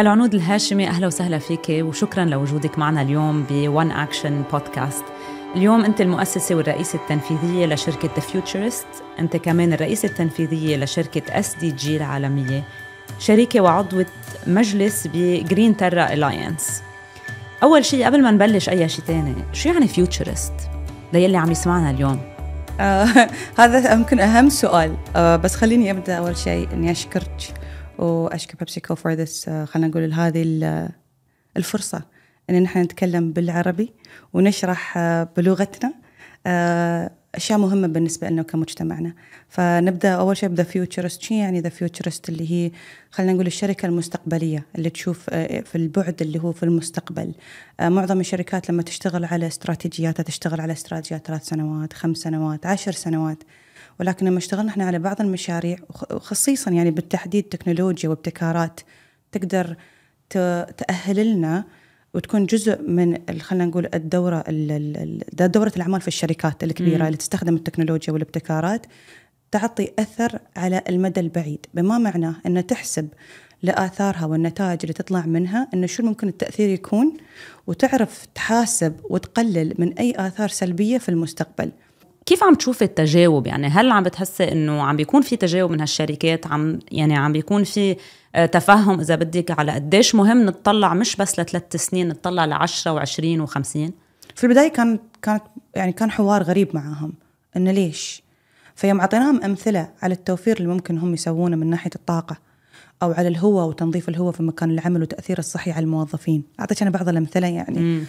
العنود الهاشمي أهلا وسهلا فيك وشكرا لوجودك معنا اليوم One أكشن بودكاست اليوم أنت المؤسسة والرئيسة التنفيذية لشركة The Futurist أنت كمان الرئيسة التنفيذية لشركة SDG العالمية شريكة وعضوة مجلس بجرين ترا الاينس أول شيء قبل ما نبلش أي شيء تاني شو يعني فيوتشرست ليلي عم يسمعنا اليوم آه، هذا يمكن أهم سؤال آه، بس خليني أبدأ أول شيء إني أشكرك واشكر بيبسيكو فور ذس آه، خلينا نقول هذه آه، الفرصه ان نحن نتكلم بالعربي ونشرح آه، بلغتنا اشياء مهمه بالنسبه لنا كمجتمعنا فنبدا اول شيء بذا فيوتشرست شو يعني ذا فيوتشرست اللي هي خلينا نقول الشركه المستقبليه اللي تشوف في البعد اللي هو في المستقبل معظم الشركات لما تشتغل على استراتيجياتها تشتغل على استراتيجيات ثلاث سنوات خمس سنوات عشر سنوات ولكن لما اشتغلنا احنا على بعض المشاريع وخصيصا يعني بالتحديد تكنولوجيا وابتكارات تقدر تأهل لنا وتكون جزء من خلينا نقول الدوره دوره الاعمال في الشركات الكبيره اللي تستخدم التكنولوجيا والابتكارات تعطي اثر على المدى البعيد، بما معناه ان تحسب لاثارها والنتائج اللي تطلع منها انه شو ممكن التاثير يكون وتعرف تحاسب وتقلل من اي اثار سلبيه في المستقبل. كيف عم تشوفي التجاوب يعني هل عم بتحسي انه عم بيكون في تجاوب من هالشركات عم يعني عم بيكون في آه، تفهم اذا بدك على قديش مهم نتطلع مش بس لثلاث سنين نتطلع ل 10 و20 و50 في البدايه كان كانت يعني كان حوار غريب معاهم انه ليش فيوم اعطيناهم امثله على التوفير اللي ممكن هم يسوونه من ناحيه الطاقه او على الهواء وتنظيف الهواء في مكان العمل وتاثير الصحي على الموظفين اعطيت انا بعض الامثله يعني م.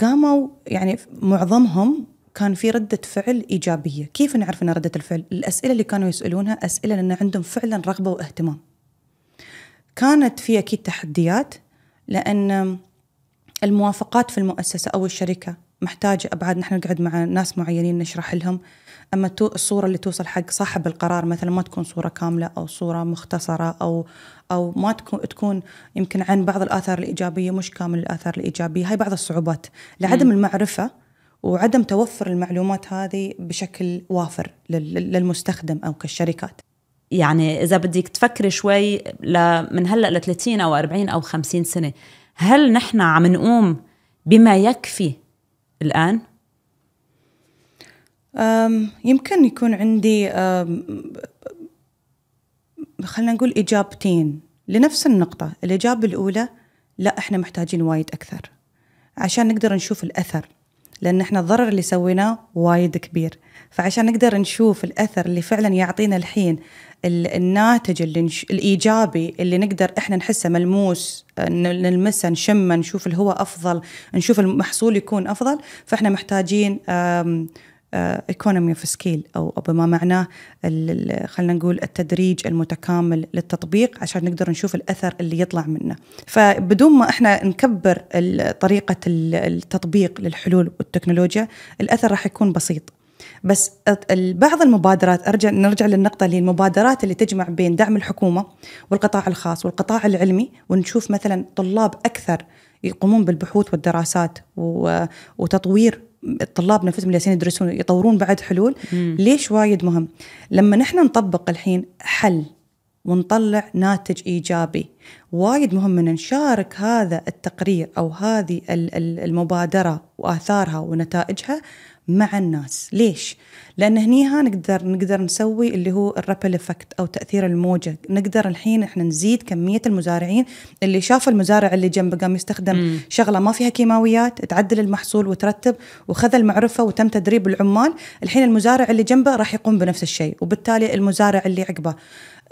قاموا يعني معظمهم كان في ردة فعل إيجابية كيف نعرف أن ردة الفعل؟ الأسئلة اللي كانوا يسألونها أسئلة لأن عندهم فعلا رغبة واهتمام كانت في أكيد تحديات لأن الموافقات في المؤسسة أو الشركة محتاجة أبعاد نحن نقعد مع ناس معينين نشرح لهم أما الصورة اللي توصل حق صاحب القرار مثلا ما تكون صورة كاملة أو صورة مختصرة أو أو ما تكون تكون يمكن عن بعض الآثار الإيجابية مش كامل الآثار الإيجابية هاي بعض الصعوبات لعدم المعرفة وعدم توفر المعلومات هذه بشكل وافر للمستخدم او كالشركات. يعني اذا بدك تفكري شوي من هلا ل 30 او 40 او 50 سنه، هل نحن عم نقوم بما يكفي الان؟ يمكن يكون عندي خلينا نقول اجابتين لنفس النقطه، الاجابه الاولى لا احنا محتاجين وايد اكثر عشان نقدر نشوف الاثر لان احنا الضرر اللي سويناه وايد كبير فعشان نقدر نشوف الاثر اللي فعلا يعطينا الحين الناتج اللي نش... الايجابي اللي نقدر احنا نحسه ملموس نلمسه نشمه نشوف الهواء افضل نشوف المحصول يكون افضل فاحنا محتاجين ايكونومي اوف سكيل او بما معناه خلينا نقول التدريج المتكامل للتطبيق عشان نقدر نشوف الاثر اللي يطلع منه فبدون ما احنا نكبر طريقه التطبيق للحلول والتكنولوجيا الاثر راح يكون بسيط بس بعض المبادرات ارجع نرجع للنقطه اللي المبادرات اللي تجمع بين دعم الحكومه والقطاع الخاص والقطاع العلمي ونشوف مثلا طلاب اكثر يقومون بالبحوث والدراسات وتطوير الطلاب نفسهم اللي يدرسون يطورون بعد حلول مم. ليش وايد مهم لما نحن نطبق الحين حل ونطلع ناتج ايجابي وايد مهم ان نشارك هذا التقرير او هذه المبادره واثارها ونتائجها مع الناس ليش لان هنيها نقدر نقدر نسوي اللي هو الرابل افكت او تاثير الموجه نقدر الحين احنا نزيد كميه المزارعين اللي شاف المزارع اللي جنبه قام يستخدم مم. شغله ما فيها كيماويات تعدل المحصول وترتب وخذ المعرفه وتم تدريب العمال الحين المزارع اللي جنبه راح يقوم بنفس الشيء وبالتالي المزارع اللي عقبه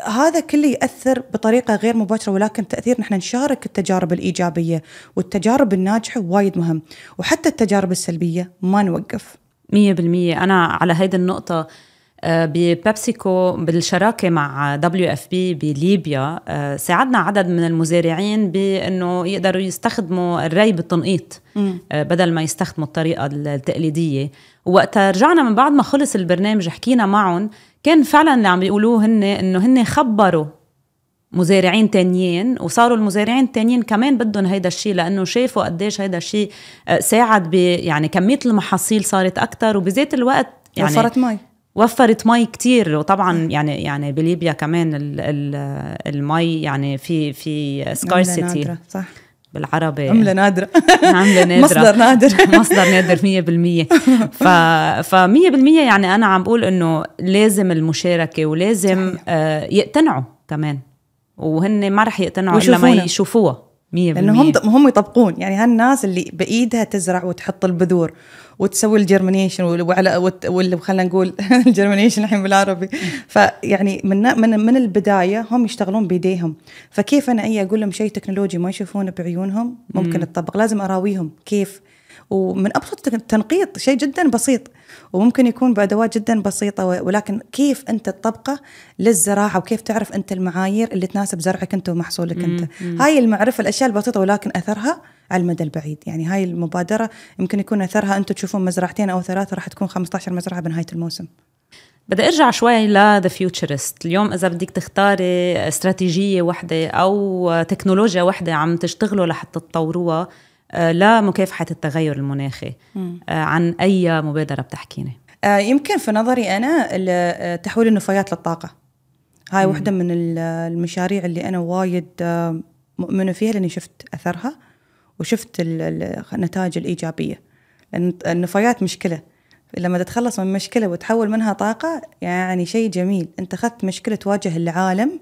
هذا كله يأثر بطريقة غير مباشرة ولكن تأثير نحن نشارك التجارب الإيجابية والتجارب الناجحة وايد مهم وحتى التجارب السلبية ما نوقف مية بالمية أنا على هيدي النقطة آه، ببيبسيكو بالشراكة مع دبليو اف بي بليبيا آه، ساعدنا عدد من المزارعين بأنه يقدروا يستخدموا الري بالتنقيط آه، بدل ما يستخدموا الطريقة التقليدية وقتها رجعنا من بعد ما خلص البرنامج حكينا معهم كان فعلا اللي عم بيقولوه هن انه هن خبروا مزارعين تانيين وصاروا المزارعين التانيين كمان بدهم هيدا الشيء لانه شافوا قديش هيدا الشيء آه، ساعد ب يعني كميه المحاصيل صارت اكثر وبذات الوقت يعني, يعني وفرت مي وفرت مي كتير وطبعا يعني يعني بليبيا كمان المي يعني في في سكارسيتي صح بالعربي عمله نادره عمله نادره مصدر نادر مصدر نادر 100% ف ف 100% يعني انا عم بقول انه لازم المشاركه ولازم آه، يقتنعوا كمان وهن ما رح يقتنعوا الا ما يشوفوها 100% لانه هم هم يطبقون يعني هالناس اللي بايدها تزرع وتحط البذور وتسوي الجرمنيشن وعلى واللي خلينا نقول الجرمنيشن الحين بالعربي فيعني من من من البدايه هم يشتغلون بايديهم فكيف انا اجي اقول لهم شيء تكنولوجي ما يشوفونه بعيونهم ممكن تطبق لازم اراويهم كيف ومن ابسط التنقيط شيء جدا بسيط وممكن يكون بادوات جدا بسيطه ولكن كيف انت تطبقه للزراعه وكيف تعرف انت المعايير اللي تناسب زرعك انت ومحصولك انت مم. هاي المعرفه الاشياء البسيطه ولكن اثرها على المدى البعيد يعني هاي المبادره يمكن يكون اثرها انتم تشوفون مزرعتين او ثلاثه راح تكون 15 مزرعه بنهايه الموسم بدي ارجع شوي ذا فيوتشرست اليوم اذا بدك تختاري استراتيجيه وحده او تكنولوجيا وحده عم تشتغلوا لحتى تطوروها آه، لا مكافحة التغير المناخي آه، عن أي مبادرة بتحكيني آه، يمكن في نظري أنا تحويل النفايات للطاقة هاي وحده من المشاريع اللي أنا وايد مؤمنة فيها لأني شفت أثرها وشفت النتائج الإيجابية لأن النفايات مشكلة لما تتخلص من مشكلة وتحول منها طاقة يعني شيء جميل أنت أخذت مشكلة تواجه العالم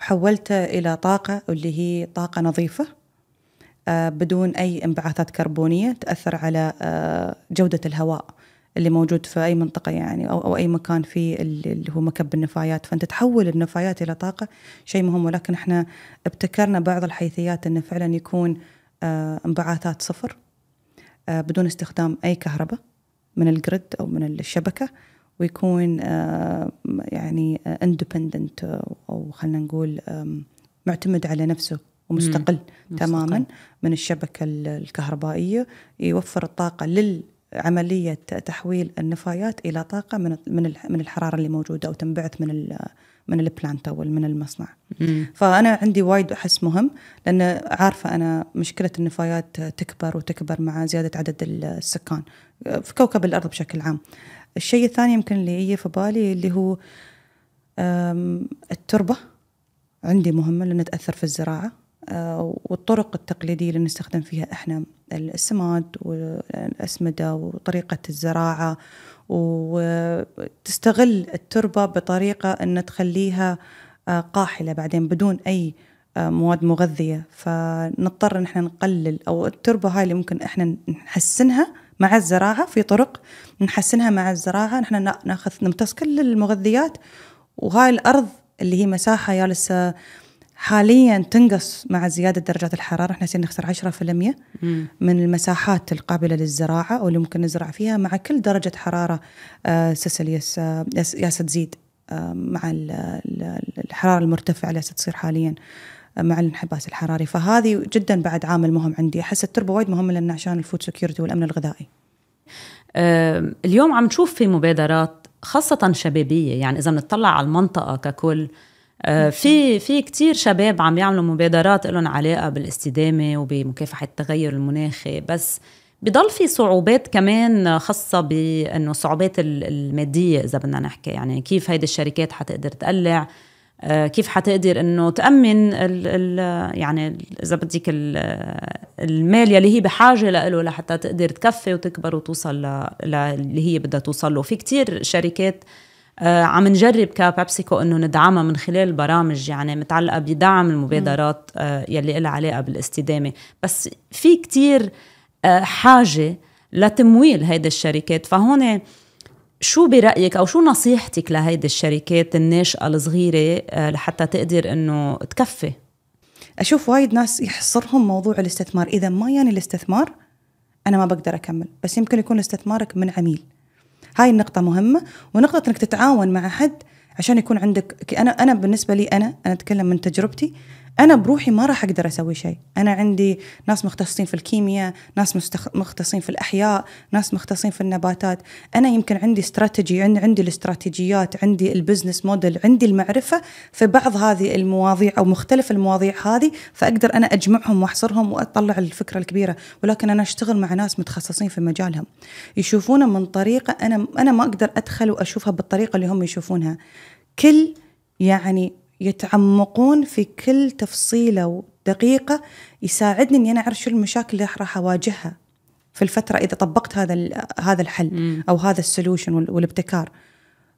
وحولتها إلى طاقة واللي هي طاقة نظيفة آه، بدون أي انبعاثات كربونية تأثر على آه، جودة الهواء اللي موجود في أي منطقة يعني أو, أو أي مكان فيه اللي هو مكب النفايات فأنت تحول النفايات إلى طاقة شيء مهم ولكن إحنا ابتكرنا بعض الحيثيات أنه فعلا يكون آه، انبعاثات صفر بدون استخدام أي كهرباء من الجريد أو من الشبكة ويكون يعني اندبندنت أو خلينا نقول معتمد على نفسه ومستقل مم. تماما مستقل. من الشبكه الكهربائيه يوفر الطاقه لل عملية تحويل النفايات إلى طاقة من من من الحرارة اللي موجودة أو تنبعث من من البلانت أو من المصنع. مم. فأنا عندي وايد أحس مهم لأن عارفة أنا مشكلة النفايات تكبر وتكبر مع زيادة عدد السكان آه، في كوكب الأرض بشكل عام. الشيء الثاني يمكن اللي يجي في بالي اللي هو التربة عندي مهمة لأنها تأثر في الزراعة آه، والطرق التقليدية اللي نستخدم فيها احنا السماد والأسمدة وطريقة الزراعة وتستغل التربة بطريقة أن تخليها آه، قاحلة بعدين بدون أي آه، مواد مغذية فنضطر نحن نقلل أو التربة هاي اللي ممكن احنا نحسنها مع الزراعة في طرق نحسنها مع الزراعة نحن ناخذ نمتص كل المغذيات وهاي الأرض اللي هي مساحة يالسة حاليا تنقص مع زياده درجات الحراره احنا صرنا نخسر 10% من المساحات القابله للزراعه او اللي ممكن نزرع فيها مع كل درجه حراره آه، سيسيليوس آه، ياسة تزيد آه، مع الحراره المرتفعه اللي تصير حاليا مع الانحباس الحراري فهذه جدا بعد عامل مهم عندي احس التربه وايد مهمه لنا عشان الفود سكيورتي والامن الغذائي اليوم عم نشوف في مبادرات خاصة شبابية يعني إذا بنطلع على المنطقة ككل آه، في في كثير شباب عم يعملوا مبادرات لهم علاقه بالاستدامه وبمكافحه التغير المناخي بس بضل في صعوبات كمان خاصة بأنه الصعوبات المادية إذا بدنا نحكي يعني كيف هيدي الشركات حتقدر تقلع آه، كيف حتقدر انه تامن الـ الـ يعني اذا بدك المال يلي هي بحاجه له لحتى تقدر تكفي وتكبر وتوصل للي هي بدها توصل له في كتير شركات آه، عم نجرب كبيبسيكو انه ندعمها من خلال برامج يعني متعلقه بدعم المبادرات آه، يلي لها علاقه بالاستدامه بس في كتير آه، حاجه لتمويل هيدي الشركات فهون شو برايك او شو نصيحتك لهيدي الشركات الناشئه الصغيره لحتى تقدر انه تكفي اشوف وايد ناس يحصرهم موضوع الاستثمار اذا ما يعني الاستثمار انا ما بقدر اكمل بس يمكن يكون استثمارك من عميل هاي النقطه مهمه ونقطه انك تتعاون مع حد عشان يكون عندك انا انا بالنسبه لي انا انا اتكلم من تجربتي انا بروحي ما راح اقدر اسوي شيء انا عندي ناس مختصين في الكيمياء ناس مستخ... مختصين في الاحياء ناس مختصين في النباتات انا يمكن عندي استراتيجي عندي, عندي الاستراتيجيات عندي البزنس موديل عندي المعرفه في بعض هذه المواضيع او مختلف المواضيع هذه فاقدر انا اجمعهم واحصرهم واطلع الفكره الكبيره ولكن انا اشتغل مع ناس متخصصين في مجالهم يشوفونه من طريقه انا انا ما اقدر ادخل واشوفها بالطريقه اللي هم يشوفونها كل يعني يتعمقون في كل تفصيله ودقيقه يساعدني اني انا اعرف شو المشاكل اللي راح اواجهها في الفتره اذا طبقت هذا هذا الحل او هذا السولوشن والابتكار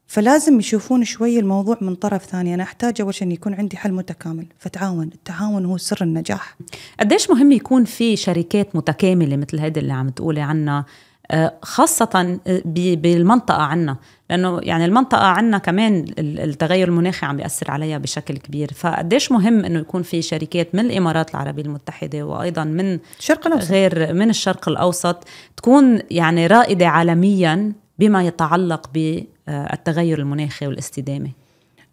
فلازم يشوفون شوي الموضوع من طرف ثاني انا احتاج اول شيء يكون عندي حل متكامل فتعاون التعاون هو سر النجاح قديش مهم يكون في شركات متكامله مثل هذه اللي عم تقولي عنها آه، خاصة آه، بالمنطقة عنا لأنه يعني المنطقة عنا كمان التغير المناخي عم بيأثر عليها بشكل كبير فقديش مهم أنه يكون في شركات من الإمارات العربية المتحدة وأيضا من الشرق الأوسط غير من الشرق الأوسط تكون يعني رائدة عالميا بما يتعلق بالتغير آه، المناخي والاستدامة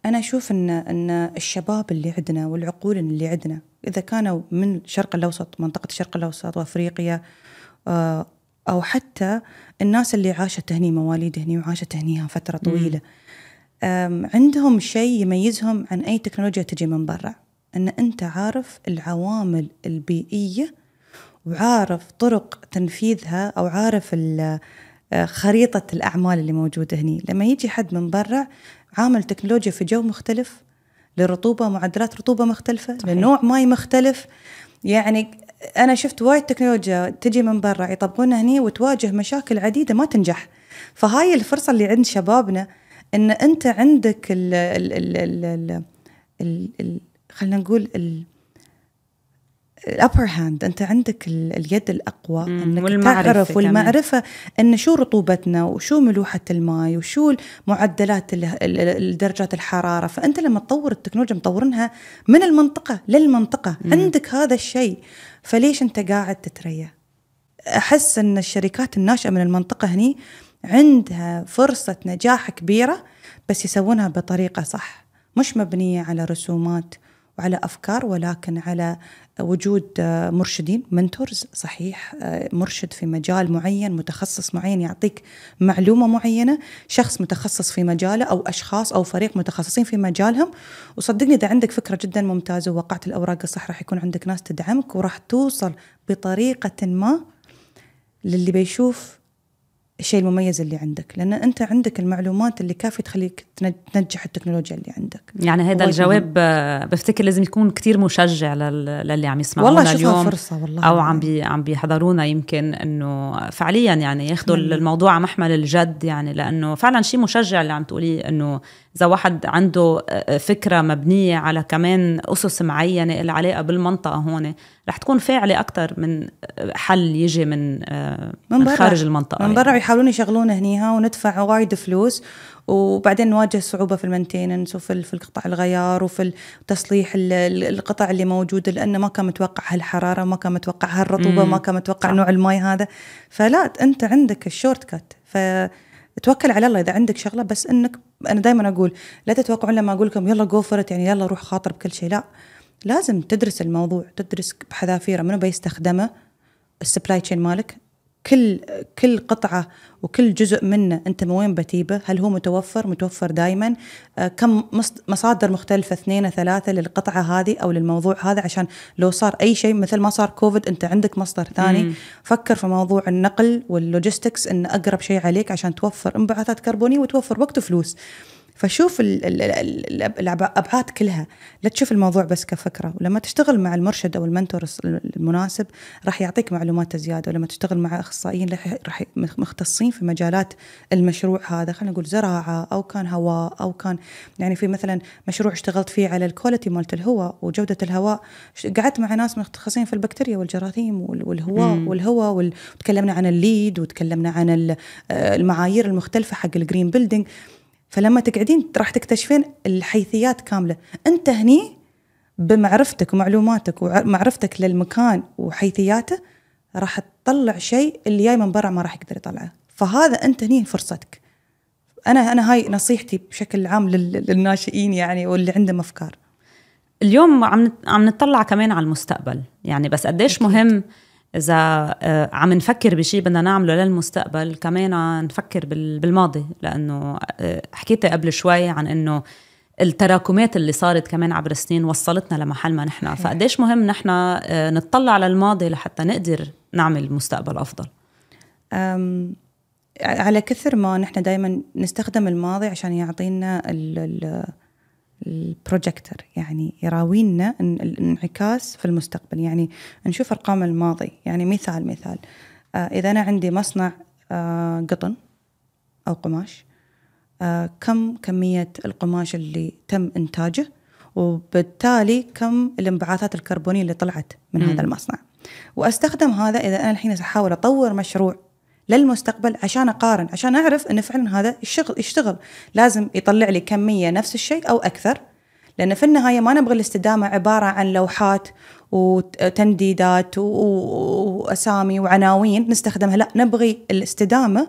أنا أشوف أن أن الشباب اللي عندنا والعقول اللي عندنا إذا كانوا من الشرق الأوسط منطقة الشرق الأوسط وأفريقيا او حتى الناس اللي عاشت هني مواليد هني وعاشت هني فتره طويله عندهم شيء يميزهم عن اي تكنولوجيا تجي من برا ان انت عارف العوامل البيئيه وعارف طرق تنفيذها او عارف أه، خريطه الاعمال اللي موجوده هني لما يجي حد من برا عامل تكنولوجيا في جو مختلف لرطوبه معدلات رطوبه مختلفه صحيح. لنوع ماي مختلف يعني انا شفت وايد تكنولوجيا تجي من برا يطبقونها هني وتواجه مشاكل عديده ما تنجح فهاي الفرصه اللي عند شبابنا ان انت عندك ال ال ال خلينا نقول الـ الابر هاند انت عندك اليد الاقوى انك والمعرفة تعرف والمعرفه كمان. ان شو رطوبتنا وشو ملوحه الماي وشو معدلات درجات الحراره فانت لما تطور التكنولوجيا مطورنها من المنطقه للمنطقه مم. عندك هذا الشيء فليش انت قاعد تتريا احس ان الشركات الناشئه من المنطقه هني عندها فرصه نجاح كبيره بس يسوونها بطريقه صح مش مبنيه على رسومات وعلى افكار ولكن على وجود آه، مرشدين منتورز صحيح آه، مرشد في مجال معين متخصص معين يعطيك معلومه معينه شخص متخصص في مجاله او اشخاص او فريق متخصصين في مجالهم وصدقني اذا عندك فكره جدا ممتازه ووقعت الاوراق الصح راح يكون عندك ناس تدعمك وراح توصل بطريقه ما للي بيشوف الشيء المميز اللي عندك لان انت عندك المعلومات اللي كافيه تخليك تنجح التكنولوجيا اللي عندك يعني هذا الجواب بفتكر لازم يكون كتير مشجع للي عم يسمعونا والله اليوم فرصة والله او عم بي عم بيحضرونا يمكن انه فعليا يعني ياخذوا يعني الموضوع محمل الجد يعني لانه فعلا شيء مشجع اللي عم تقوليه انه اذا واحد عنده فكره مبنيه على كمان اسس معينه العلاقه بالمنطقه هون رح تكون فاعله اكثر من حل يجي آه، من من, برا. خارج المنطقه من يعني. برا يعني. يحاولون يشغلون هنيها وندفع وايد فلوس وبعدين نواجه صعوبه في المنتيننس وفي في القطع الغيار وفي تصليح القطع اللي موجوده لانه ما كان متوقع هالحراره ما كان متوقع هالرطوبه ما كان متوقع نوع الماي هذا فلا انت عندك الشورت كات ف توكل على الله اذا عندك شغله بس انك انا دائما اقول لا تتوقعون لما اقول لكم يلا جوفرت يعني يلا روح خاطر بكل شيء لا لازم تدرس الموضوع تدرس بحذافيره منو بيستخدمه السبلاي تشين مالك كل كل قطعه وكل جزء منه انت من وين بتيبه هل هو متوفر متوفر دائما آه، كم مصادر مختلفه اثنين ثلاثه للقطعه هذه او للموضوع هذا عشان لو صار اي شيء مثل ما صار كوفيد انت عندك مصدر ثاني مم. فكر في موضوع النقل واللوجيستكس ان اقرب شيء عليك عشان توفر انبعاثات كربونيه وتوفر وقت وفلوس فشوف الابعاد كلها لا تشوف الموضوع بس كفكره ولما تشتغل مع المرشد او المنتور المناسب راح يعطيك معلومات زياده ولما تشتغل مع اخصائيين راح مختصين في مجالات المشروع هذا خلينا نقول زراعه او كان هواء او كان يعني في مثلا مشروع اشتغلت فيه على الكواليتي مالت الهواء وجوده الهواء قعدت مع ناس متخصصين في البكتيريا والجراثيم والهواء والهواء وتكلمنا عن الليد وتكلمنا عن آه، المعايير المختلفه حق الجرين بيلدينج فلما تقعدين راح تكتشفين الحيثيات كامله انت هني بمعرفتك ومعلوماتك ومعرفتك للمكان وحيثياته راح تطلع شيء اللي جاي من برا ما راح يقدر يطلعه فهذا انت هني فرصتك انا انا هاي نصيحتي بشكل عام للناشئين يعني واللي عندهم افكار اليوم عم عم نطلع كمان على المستقبل يعني بس قديش مهم اذا آه، عم نفكر بشيء بدنا نعمله للمستقبل كمان نفكر بالماضي لانه آه، حكيت قبل شوي عن انه التراكمات اللي صارت كمان عبر السنين وصلتنا لمحل ما نحن فقديش مهم نحن آه، نطلع للماضي لحتى نقدر نعمل مستقبل افضل على كثر ما نحن دائما نستخدم الماضي عشان يعطينا ال ال البروجيكتر يعني يراوينا الانعكاس في المستقبل يعني نشوف ارقام الماضي يعني مثال مثال آه، اذا انا عندي مصنع آه، قطن او قماش آه، كم كميه القماش اللي تم انتاجه وبالتالي كم الانبعاثات الكربونيه اللي طلعت من م. هذا المصنع واستخدم هذا اذا انا الحين احاول اطور مشروع للمستقبل عشان اقارن عشان اعرف ان فعلا هذا الشغل يشتغل لازم يطلع لي كميه نفس الشيء او اكثر لان في النهايه ما نبغى الاستدامه عباره عن لوحات وتنديدات واسامي وعناوين نستخدمها لا نبغي الاستدامه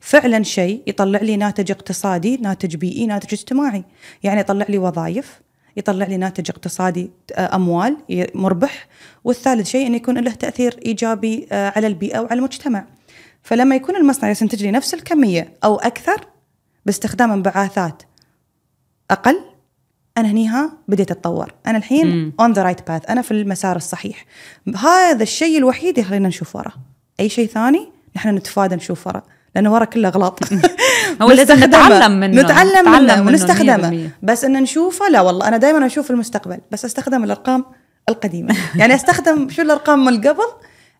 فعلا شيء يطلع لي ناتج اقتصادي ناتج بيئي ناتج اجتماعي يعني يطلع لي وظائف يطلع لي ناتج اقتصادي آه، اموال مربح والثالث شيء ان يكون له تاثير ايجابي آه، على البيئه وعلى المجتمع فلما يكون المصنع ينتج لي نفس الكمية أو أكثر باستخدام انبعاثات أقل أنا هنيها بديت أتطور أنا الحين اون ذا رايت باث أنا في المسار الصحيح هذا الشيء الوحيد يخلينا نشوف ورا أي شيء ثاني نحن نتفادى نشوف ورا لانه ورا كله غلط هو لازم نتعلم منه نتعلم منه ونستخدمه بس ان نشوفه لا والله انا دائما اشوف المستقبل بس استخدم الارقام القديمه يعني استخدم شو الارقام من قبل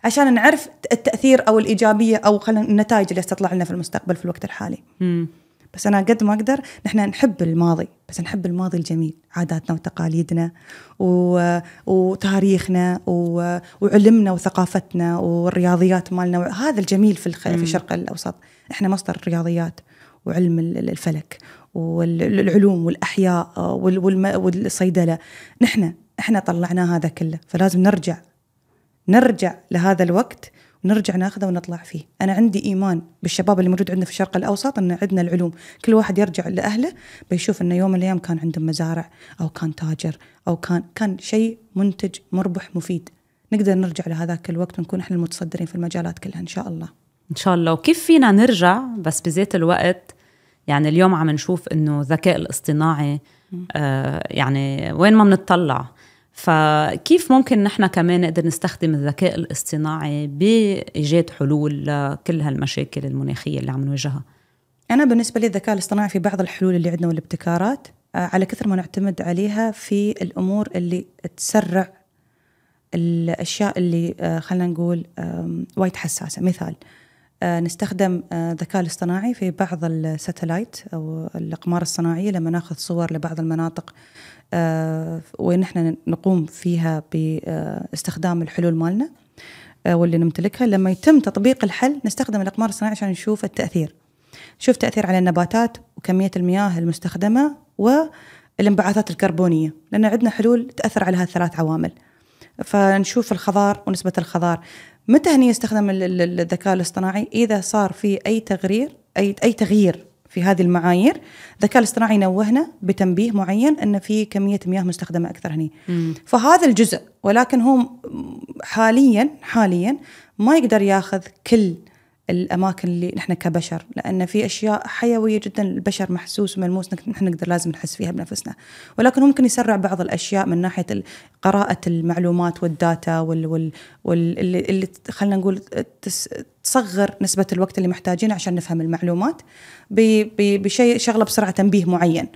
عشان نعرف التاثير او الايجابيه او خلينا النتائج اللي تطلع لنا في المستقبل في الوقت الحالي مم. بس انا قد ما اقدر نحن نحب الماضي بس نحب الماضي الجميل عاداتنا وتقاليدنا و... وتاريخنا و... وعلمنا وثقافتنا والرياضيات مالنا هذا الجميل في الخ... في الشرق الاوسط احنا مصدر الرياضيات وعلم الفلك والعلوم والاحياء والصيدله نحن احنا طلعنا هذا كله فلازم نرجع نرجع لهذا الوقت ونرجع ناخذه ونطلع فيه أنا عندي إيمان بالشباب اللي موجود عندنا في الشرق الأوسط أن عندنا العلوم كل واحد يرجع لأهله بيشوف أنه يوم من الأيام كان عندهم مزارع أو كان تاجر أو كان كان شيء منتج مربح مفيد نقدر نرجع لهذاك الوقت ونكون احنا المتصدرين في المجالات كلها ان شاء الله ان شاء الله وكيف فينا نرجع بس بذات الوقت يعني اليوم عم نشوف انه الذكاء الاصطناعي آه يعني وين ما بنطلع فكيف ممكن نحن كمان نقدر نستخدم الذكاء الاصطناعي بايجاد حلول لكل هالمشاكل المناخيه اللي عم نواجهها؟ انا بالنسبه لي الذكاء الاصطناعي في بعض الحلول اللي عندنا والابتكارات آه، على كثر ما نعتمد عليها في الامور اللي تسرع الاشياء اللي آه، خلينا نقول وايد حساسه مثال آه، نستخدم الذكاء الاصطناعي في بعض الستلايت او الاقمار الصناعيه لما ناخذ صور لبعض المناطق آه، ونحن إحنا نقوم فيها باستخدام الحلول مالنا آه، واللي نمتلكها لما يتم تطبيق الحل نستخدم الأقمار الصناعية عشان نشوف التأثير نشوف تأثير على النباتات وكمية المياه المستخدمة والانبعاثات الكربونية لأن عندنا حلول تأثر على هالثلاث عوامل فنشوف الخضار ونسبة الخضار متى هني يستخدم الذكاء الاصطناعي إذا صار في أي تغيير أي أي تغيير في هذه المعايير الذكاء الاصطناعي ينوهنا بتنبيه معين ان في كميه مياه مستخدمه اكثر هني مم. فهذا الجزء ولكن هو حاليا حاليا ما يقدر ياخذ كل الاماكن اللي نحن كبشر لان في اشياء حيويه جدا البشر محسوس وملموس نحن نقدر لازم نحس فيها بنفسنا ولكن ممكن يسرع بعض الاشياء من ناحيه قراءه المعلومات والداتا وال, وال, وال اللي, اللي خلينا نقول تس تصغر نسبة الوقت اللي محتاجينه عشان نفهم المعلومات بشيء شغلة بسرعة تنبيه معين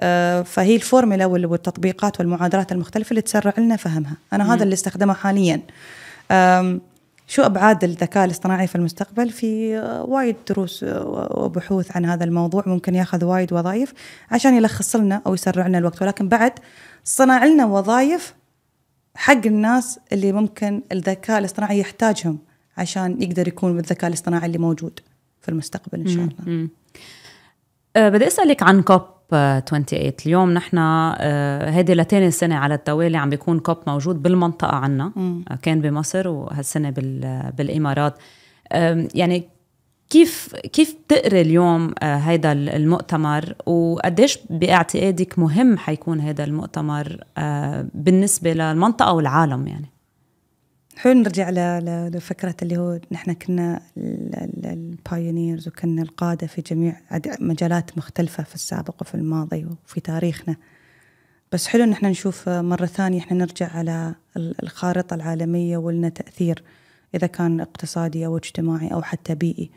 آه فهي الفورمولا والتطبيقات والمعادلات المختلفة اللي تسرع لنا فهمها أنا مم. هذا اللي استخدمه حاليا شو ابعاد الذكاء الاصطناعي في المستقبل في آه، وايد دروس آه، وبحوث عن هذا الموضوع ممكن ياخذ وايد وظائف عشان يلخص لنا او يسرع لنا الوقت ولكن بعد صنع لنا وظائف حق الناس اللي ممكن الذكاء الاصطناعي يحتاجهم عشان يقدر يكون بالذكاء الاصطناعي اللي موجود في المستقبل ان شاء الله. أه، بدي اسالك عن كوب 28 آه، اليوم نحن آه، هيدي لتاني سنة على التوالي عم بيكون كوب موجود بالمنطقة عنا م. آه، كان بمصر وهالسنة بالإمارات يعني كيف كيف بتقري اليوم هيدا المؤتمر وقديش باعتقادك مهم حيكون هيدا المؤتمر بالنسبة للمنطقة والعالم يعني حلو نرجع لفكرة اللي هو نحن كنا البايونيرز وكنا القادة في جميع مجالات مختلفة في السابق وفي الماضي وفي تاريخنا بس حلو ان احنا نشوف مرة ثانية احنا نرجع على الخارطة العالمية ولنا تأثير إذا كان اقتصادي أو اجتماعي أو حتى بيئي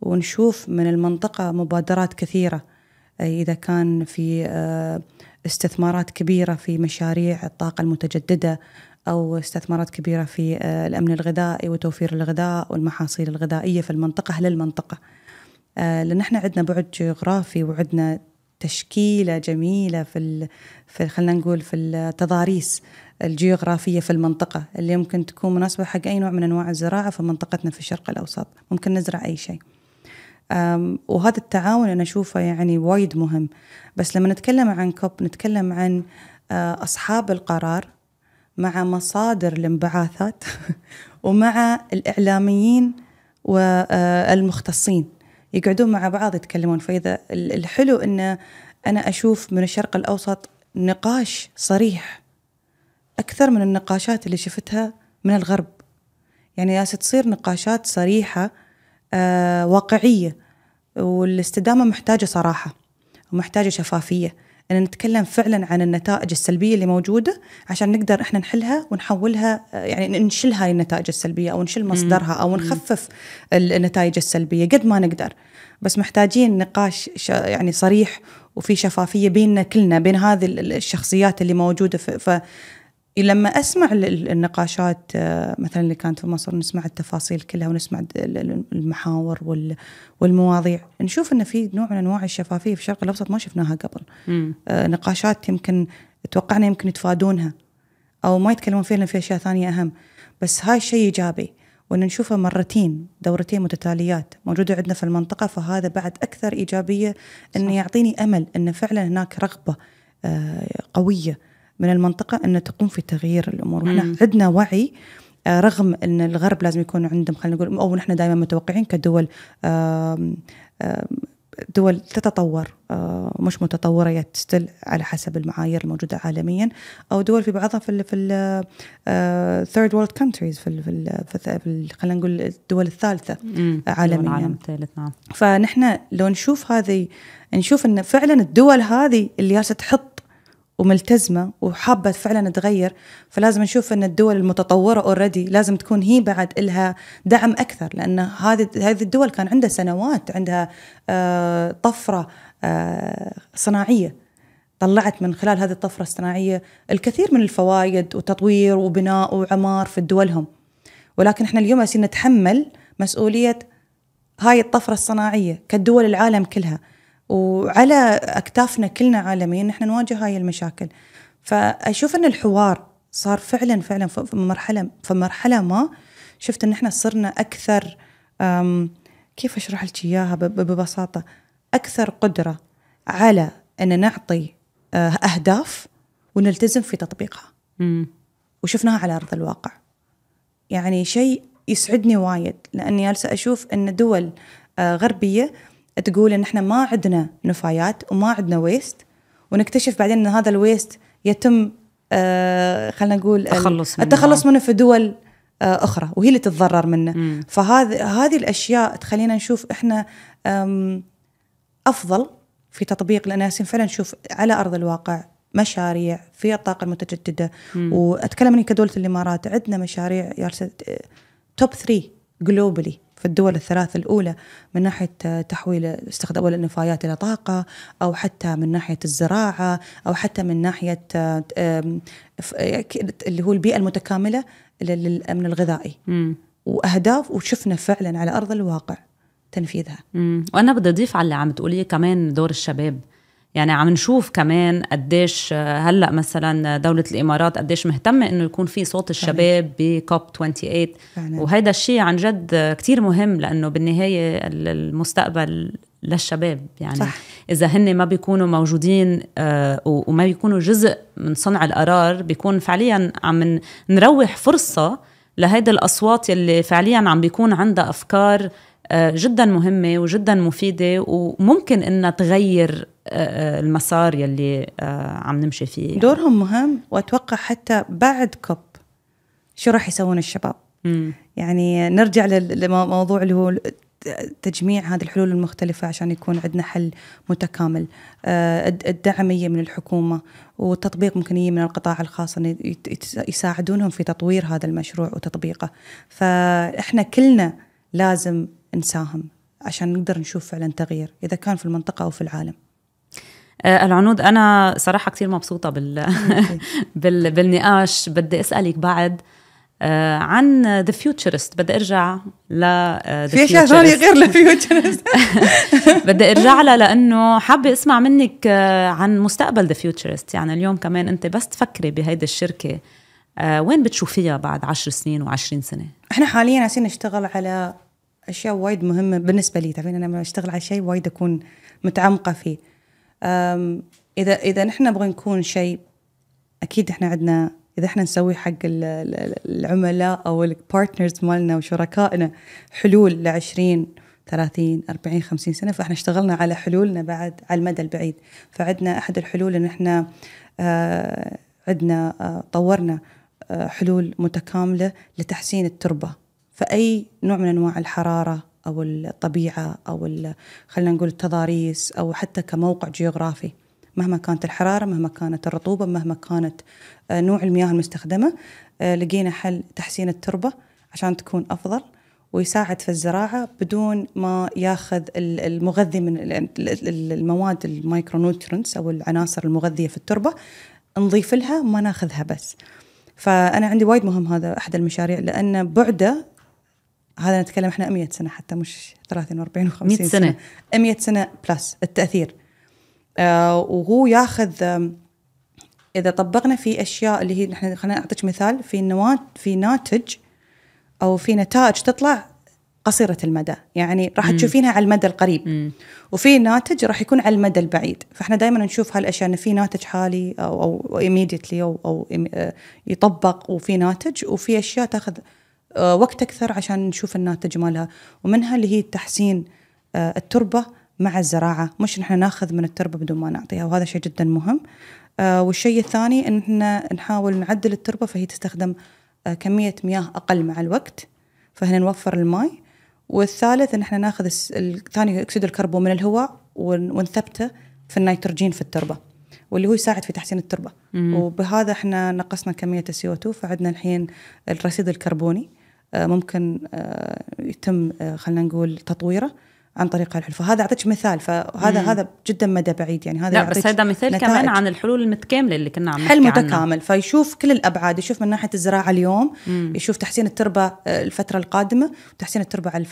ونشوف من المنطقة مبادرات كثيرة إذا كان في آه، استثمارات كبيرة في مشاريع الطاقة المتجددة أو استثمارات كبيرة في آه، الأمن الغذائي وتوفير الغذاء والمحاصيل الغذائية في المنطقة للمنطقة آه، لأن احنا عندنا بعد جغرافي وعندنا تشكيلة جميلة في, ال... في خلينا نقول في التضاريس الجيوغرافية في المنطقة اللي ممكن تكون مناسبة حق أي نوع من أنواع الزراعة في منطقتنا في الشرق الأوسط ممكن نزرع أي شيء وهذا التعاون أنا أشوفه يعني وايد مهم بس لما نتكلم عن كوب نتكلم عن آه، أصحاب القرار مع مصادر الانبعاثات ومع الاعلاميين والمختصين يقعدون مع بعض يتكلمون فاذا الحلو انه انا اشوف من الشرق الاوسط نقاش صريح اكثر من النقاشات اللي شفتها من الغرب يعني ياس تصير نقاشات صريحه آه واقعيه والاستدامه محتاجه صراحه ومحتاجه شفافيه ان نتكلم فعلا عن النتائج السلبيه اللي موجوده عشان نقدر احنا نحلها ونحولها يعني نشل هاي النتائج السلبيه او نشل مصدرها او نخفف النتائج السلبيه قد ما نقدر بس محتاجين نقاش يعني صريح وفي شفافيه بيننا كلنا بين هذه الشخصيات اللي موجوده ف إيه، لما اسمع النقاشات آه، مثلا اللي كانت في مصر نسمع التفاصيل كلها ونسمع المحاور والمواضيع نشوف ان في نوع من انواع الشفافيه في الشرق الاوسط ما شفناها قبل مم. آه، نقاشات يمكن توقعنا يمكن يتفادونها او ما يتكلمون فيها في اشياء ثانيه اهم بس هاي شيء ايجابي وان نشوفه مرتين دورتين متتاليات موجوده عندنا في المنطقه فهذا بعد اكثر ايجابيه انه يعطيني امل انه فعلا هناك رغبه آه، قويه من المنطقه ان تقوم في تغيير الامور واحنا عندنا وعي آه، رغم ان الغرب لازم يكون عندهم خلينا نقول او نحن دائما متوقعين كدول دول تتطور آه، مش متطوره تستل على حسب المعايير الموجوده عالميا او دول في بعضها في الـ في الـ آه، third world countries في في, في خلينا نقول الدول الثالثه عالميا العالم الثالث نعم فنحن لو نشوف هذه نشوف ان فعلا الدول هذه اللي جالسه تحط وملتزمه وحابه فعلا تغير فلازم نشوف ان الدول المتطوره اوريدي لازم تكون هي بعد لها دعم اكثر لان هذه هذه الدول كان عندها سنوات عندها آه، طفره آه، صناعيه طلعت من خلال هذه الطفره الصناعيه الكثير من الفوائد وتطوير وبناء وعمار في دولهم ولكن احنا اليوم نتحمل مسؤوليه هاي الطفره الصناعيه كدول العالم كلها وعلى اكتافنا كلنا عالميا نحن نواجه هاي المشاكل فاشوف ان الحوار صار فعلا فعلا في مرحله في مرحله ما شفت ان احنا صرنا اكثر كيف اشرح لك اياها ببساطه اكثر قدره على ان نعطي آه، اهداف ونلتزم في تطبيقها وشفناها على ارض الواقع يعني شيء يسعدني وايد لاني جالسه اشوف ان دول آه، غربيه تقول ان احنا ما عندنا نفايات وما عندنا ويست ونكتشف بعدين ان هذا الويست يتم آه خلينا نقول التخلص منه التخلص منه في دول آه اخرى وهي اللي تتضرر منه فهذه هذه الاشياء تخلينا نشوف احنا افضل في تطبيق لان فعلا نشوف على ارض الواقع مشاريع في الطاقه المتجدده مم. واتكلم اني كدوله الامارات عندنا مشاريع توب 3 جلوبلي في الدول الثلاث الأولى من ناحية تحويل استخدام النفايات إلى طاقة أو حتى من ناحية الزراعة أو حتى من ناحية اللي هو البيئة المتكاملة للأمن الغذائي م. وأهداف وشفنا فعلا على أرض الواقع تنفيذها م. وأنا بدي أضيف على اللي عم تقوليه كمان دور الشباب يعني عم نشوف كمان قديش هلا مثلا دوله الامارات قديش مهتمه انه يكون في صوت الشباب بكوب 28 فعلا. وهذا الشيء عن جد كثير مهم لانه بالنهايه المستقبل للشباب يعني صح. اذا هن ما بيكونوا موجودين آه، وما بيكونوا جزء من صنع القرار بيكون فعليا عم نروح فرصه لهيدي الاصوات اللي فعليا عم بيكون عندها افكار آه، جدا مهمة وجدا مفيدة وممكن انها تغير آه، آه، المسار يلي عم نمشي فيه يعني. دورهم مهم واتوقع حتى بعد كوب شو راح يسوون الشباب مم. يعني نرجع لموضوع اللي هو تجميع هذه الحلول المختلفة عشان يكون عندنا حل متكامل الدعم يجي من الحكومة والتطبيق ممكن يجي من القطاع الخاص أن يساعدونهم في تطوير هذا المشروع وتطبيقه فإحنا كلنا لازم نساهم عشان نقدر نشوف فعلا تغيير اذا كان في المنطقه او في العالم آه، العنود انا صراحه كثير مبسوطه بال... بال... بالنقاش بدي اسالك بعد آه، عن ذا فيوتشرست بدي ارجع ل آه، في اشياء ثانيه غير الفيوتشرست بدي ارجع لها لانه حابه اسمع منك عن مستقبل ذا فيوتشرست يعني اليوم كمان انت بس تفكري بهيدي الشركه وين بتشوفيها بعد 10 سنين و20 سنه؟ احنا حاليا عايزين نشتغل على اشياء وايد مهمه بالنسبه لي تعرفين انا لما اشتغل على شيء وايد اكون متعمقه فيه اذا اذا نحن نبغى نكون شيء اكيد احنا عندنا اذا احنا نسوي حق العملاء او البارتنرز مالنا وشركائنا حلول ل 20 30 40 50 سنه فاحنا اشتغلنا على حلولنا بعد على المدى البعيد فعندنا احد الحلول ان احنا آه، عندنا آه، طورنا آه، حلول متكامله لتحسين التربه فاي نوع من انواع الحراره او الطبيعه او خلينا نقول التضاريس او حتى كموقع جغرافي مهما كانت الحراره مهما كانت الرطوبه مهما كانت آه، نوع المياه المستخدمه آه، لقينا حل تحسين التربه عشان تكون افضل ويساعد في الزراعة بدون ما ياخذ المغذي من المواد المايكرونوترنس أو العناصر المغذية في التربة نضيف لها ما ناخذها بس فأنا عندي وايد مهم هذا أحد المشاريع لأن بعده هذا نتكلم احنا 100 سنه حتى مش 30 و40 و50 100 سنه 100 سنه بلس التاثير آه وهو ياخذ اذا طبقنا في اشياء اللي هي نحن خلينا اعطيك مثال في نواه في ناتج او في نتائج تطلع قصيره المدى يعني راح تشوفينها على المدى القريب مم. وفي ناتج راح يكون على المدى البعيد فاحنا دائما نشوف هالاشياء انه في ناتج حالي او او او, أو آه، يطبق وفي ناتج وفي اشياء تاخذ آه، وقت اكثر عشان نشوف الناتج مالها ومنها اللي هي تحسين آه، التربه مع الزراعه مش نحن ناخذ من التربه بدون ما نعطيها وهذا شيء جدا مهم آه، والشيء الثاني ان احنا نحاول نعدل التربه فهي تستخدم كميه مياه اقل مع الوقت فهنا نوفر الماي والثالث ان احنا ناخذ ثاني اكسيد الكربون من الهواء ونثبته في النيتروجين في التربه واللي هو يساعد في تحسين التربه مم. وبهذا احنا نقصنا كميه السي او 2 فعندنا الحين الرصيد الكربوني آه، ممكن آه، يتم آه، خلينا نقول تطويره عن طريق الحلول فهذا اعطيك مثال فهذا مم. هذا جدا مدى بعيد يعني هذا لا بس هذا مثال نتائج. كمان عن الحلول المتكامله اللي كنا عم نحكي حل متكامل فيشوف كل الابعاد يشوف من ناحيه الزراعه اليوم مم. يشوف تحسين التربه الفتره القادمه وتحسين التربه على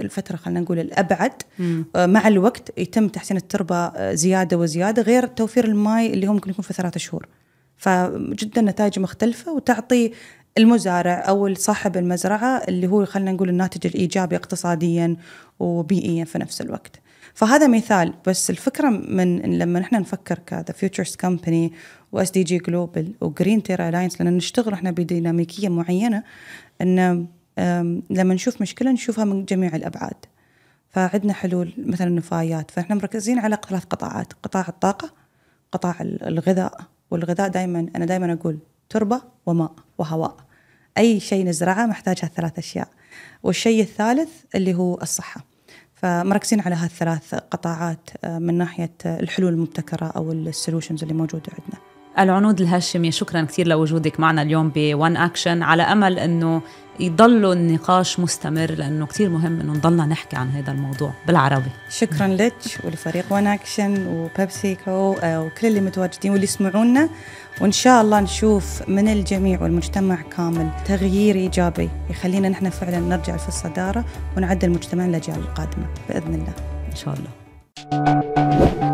الفتره خلينا نقول الابعد مم. مع الوقت يتم تحسين التربه زياده وزياده غير توفير الماء اللي هو ممكن يكون في ثلاثة شهور فجدا نتائج مختلفة وتعطي المزارع او صاحب المزرعه اللي هو خلينا نقول الناتج الايجابي اقتصاديا وبيئيا في نفس الوقت. فهذا مثال بس الفكره من لما احنا نفكر كذا فيوتشرز كمباني واس دي جي جلوبل وجرين تير الاينس لان نشتغل احنا بديناميكيه معينه ان لما نشوف مشكله نشوفها من جميع الابعاد. فعندنا حلول مثلا النفايات فاحنا مركزين على ثلاث قطاعات قطاع الطاقه قطاع الغذاء والغذاء دائما انا دائما اقول تربة وماء وهواء أي شيء نزرعه محتاج هالثلاث أشياء والشيء الثالث اللي هو الصحة فمركزين على هالثلاث قطاعات آه، من ناحية آه، الحلول المبتكرة أو السلوشنز اللي موجودة عندنا العنود الهاشمي شكرا كثير لوجودك معنا اليوم بوان أكشن على أمل أنه يضلوا النقاش مستمر لأنه كثير مهم أنه نضلنا نحكي عن هذا الموضوع بالعربي شكرا لك ولفريق وان أكشن وبيبسيكو آه، وكل اللي متواجدين واللي يسمعونا وإن شاء الله نشوف من الجميع والمجتمع كامل تغيير إيجابي يخلينا نحن فعلا نرجع في الصدارة ونعدل مجتمعنا للأجيال القادمة بإذن الله إن شاء الله